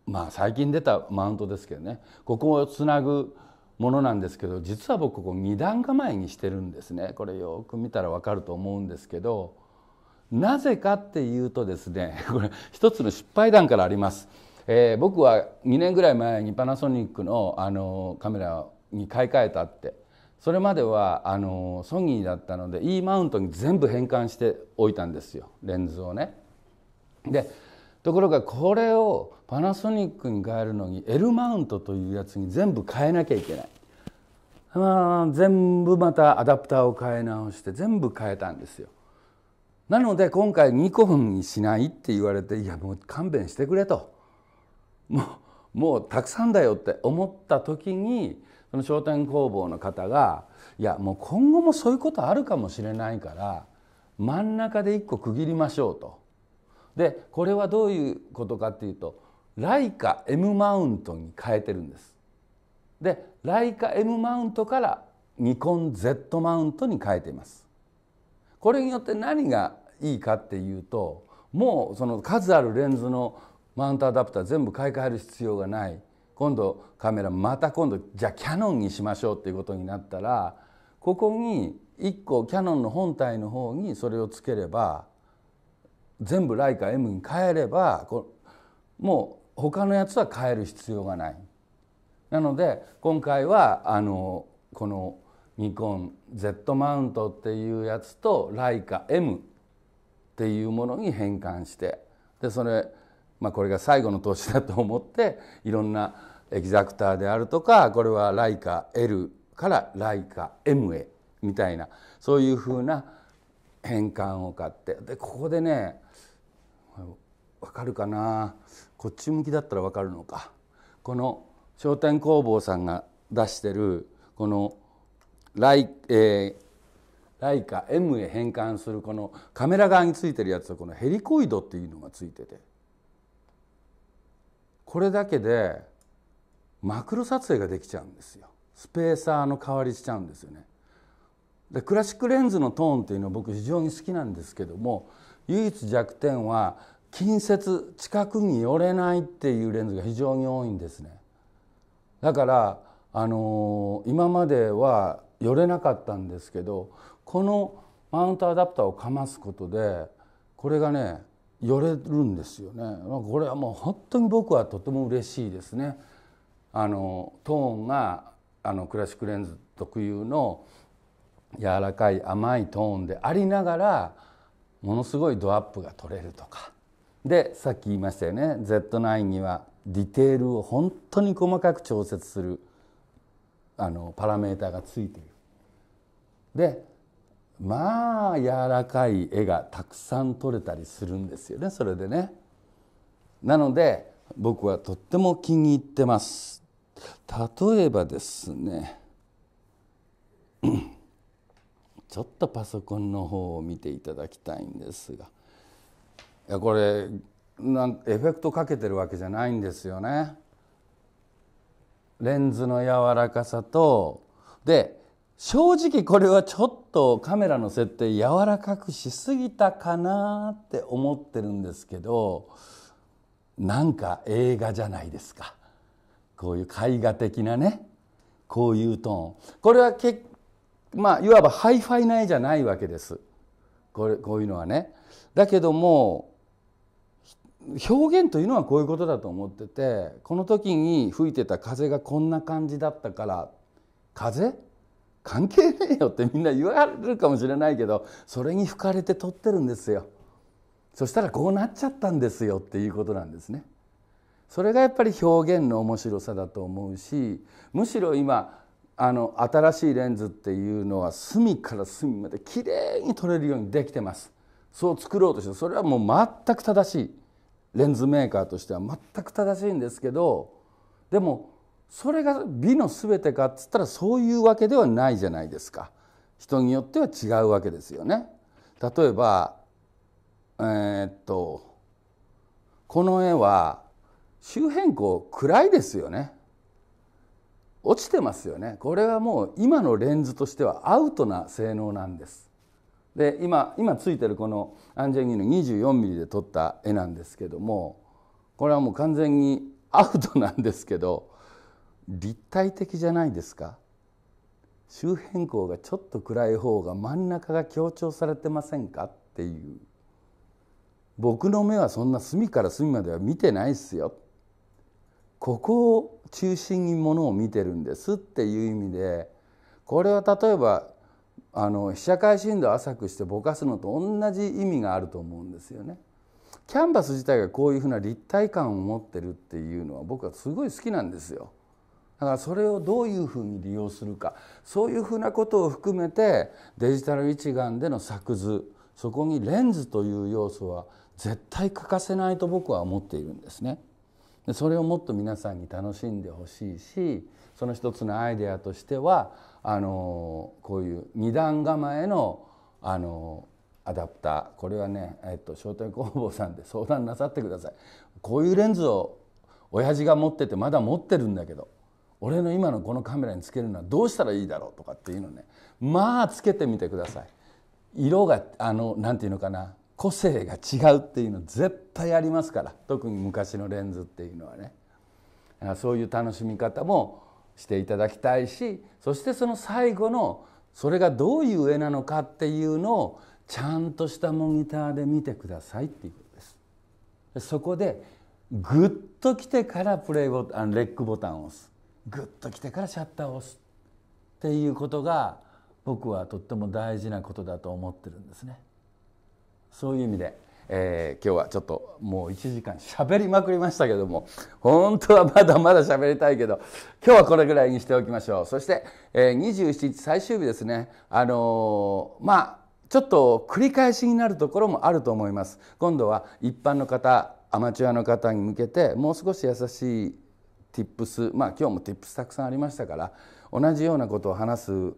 Speaker 1: まあ最近出たマウントですけどねここをつなぐものなんですけど実は僕ここ2段構えにしてるんですねこれよく見たらわかると思うんですけど。なぜかっていうとですね [LAUGHS] これ一つの失敗談からあります、えー、僕は2年ぐらい前にパナソニックのあのカメラに買い替えたってそれまではあのソニーだったので E マウントに全部変換しておいたんですよレンズをね。でところがこれをパナソニックに変えるのに L マウントというやつに全部変えなきゃいけない。あ、全部またアダプターを変え直して全部変えたんですよ。なので今回2個にしないって言われていやもう勘弁してくれともうもうたくさんだよって思った時にその商店工房の方がいやもう今後もそういうことあるかもしれないから真ん中で1個区切りましょうと。でこれはどういうことかっていうとライカ M マウントに変えてるんです。でライカ M マウントからニコン Z マウントに変えています。これによって何がいいかっていうともうその数あるレンズのマウントアダプター全部買い替える必要がない今度カメラまた今度じゃあキヤノンにしましょうっていうことになったらここに1個キヤノンの本体の方にそれをつければ全部ライカ M に変えればもう他のやつは変える必要がない。なので今回はあのこのニコン Z マウントっていうやつとライカ M っていうものに変換してでそれ、まあ、これが最後の投資だと思っていろんなエキザクターであるとかこれはライカ L からライカ M へみたいなそういうふうな変換を買ってでここでね分かるかなこっち向きだったら分かるのかこの商店工房さんが出してるこのライ、えー、ライカ M へ変換するこのカメラ側についてるやつはこのヘリコイドっていうのがついててこれだけでマクロ撮影ができちゃうんですよスペーサーの代わりしちゃうんですよねでクラシックレンズのトーンっていうのは僕非常に好きなんですけども唯一弱点は近接近くに寄れないっていうレンズが非常に多いんですねだからあのー、今までは寄れなかったんですけどこのマウントアダプターをかますことでこれがねよれるんですよねこれはもう本当に僕はとても嬉しいですね。あのトーンがあのクラシックレンズ特有の柔らかい甘いトーンでありながらものすごいドアップが取れるとかでさっき言いましたよね Z9 にはディテールを本当に細かく調節するあのパラメーターがついている。でまあ柔らかい絵がたくさん撮れたりするんですよねそれでね。なので僕はとっても気に入ってます。例えばですねちょっとパソコンの方を見ていただきたいんですがいやこれなんエフェクトかけてるわけじゃないんですよね。レンズの柔らかさとで正直これはちょっとカメラの設定柔らかくしすぎたかなって思ってるんですけどなんか映画じゃないですかこういう絵画的なねこういうトーンこれはけまあいわばハイファイな絵じゃないわけですこれこういうのはね。だけども表現というのはこういうことだと思っててこの時に吹いてた風がこんな感じだったから風関係ねえよってみんな言われるかもしれないけどそれに吹かれて撮ってるんですよそしたらこうなっちゃったんですよっていうことなんですねそれがやっぱり表現の面白さだと思うしむしろ今あの新しいレンズっていうのは隅から隅まできれいに撮れるようにできてますそう作ろうとしてそれはもう全く正しいレンズメーカーとしては全く正しいんですけどでもそれが美の全てかっつったらそういうわけではないじゃないですか人によっては違うわけですよね。例えばえー、っとこの絵は周辺光暗いですよね落ちてますよねこれはもう今のレンズとしてはアウトな性能なんですで今今ついてるこのアンジェニーの 24mm で撮った絵なんですけどもこれはもう完全にアウトなんですけど立体的じゃないですか周辺光がちょっと暗い方が真ん中が強調されてませんかっていう僕の目はそんな隅から隅までは見てないっすよここを中心にものを見てるんですっていう意味でこれは例えばあの被写界深度を浅くしてぼかすのと同じ意味があると思うんですよね。キャンバス自体がこういうふうな立体感を持ってるっていうのは僕はすごい好きなんですよ。だからそれをどういうふうに利用するかそういうふうなことを含めてデジタル一眼での作図そこにレンズという要素は絶対欠かせないと僕は思っているんですね。でそれをもっと皆さんに楽しんでほしいしその一つのアイデアとしてはあのこういう二段構えのあのアダプターこれはね、えっと、商店工房さんで相談なさってくださいこういうレンズを親父が持っててまだ持ってるんだけど俺の今のこのカメラにつけるのはどうしたらいいだろうとかっていうのねまあつけてみてください色があの何て言うのかな個性が違うっていうの絶対ありますから特に昔のレンズっていうのはねそういう楽しみ方もしていただきたいしそしてその最後のそれがどういう絵なのかっていうのをちゃんとしたモニターで見てくださいっていうことです。そこでグッと来てからプレイボタンレックボタンを押すグッと来てからシャッターを押すっていうことが僕はとっても大事なことだと思ってるんですね。そういう意味で、えー、今日はちょっともう1時間しゃべりまくりましたけども本当はまだまだしゃべりたいけど今日はこれぐらいにしておきましょうそして、えー、27日最終日ですねあのー、まあちょっと繰り返しになるところもあると思います今度は一般の方アマチュアの方に向けてもう少し優しい Tips まあ今日も Tips たくさんありましたから同じようなことを話す重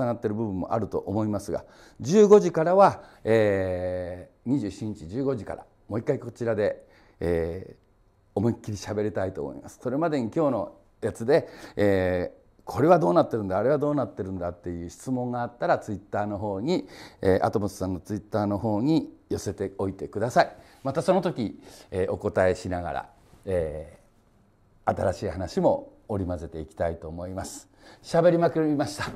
Speaker 1: なってる部分もあると思いますが15時からは、えー、27日15時からもう一回こちらで、えー、思いっきり喋りたいと思います。それまでに今日のやつで、えーこれはどうなってるんだあれはどうなってるんだっていう質問があったらツイッターの方に、えー、アトムスさんのツイッターの方に寄せておいてくださいまたその時、えー、お答えしながら、えー新しい話も織り交ぜていきたいと思います喋りまくりました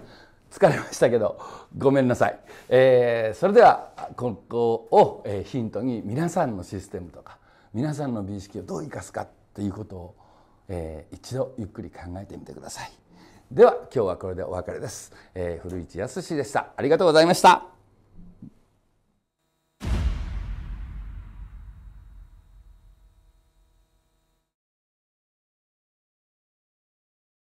Speaker 1: 疲れましたけどごめんなさい、えー、それではここをヒントに皆さんのシステムとか皆さんの美意識をどう生かすかっていうことを、えー、一度ゆっくり考えてみてくださいでは今日はこれでお別れです、えー、古市康史でしたありがとうございました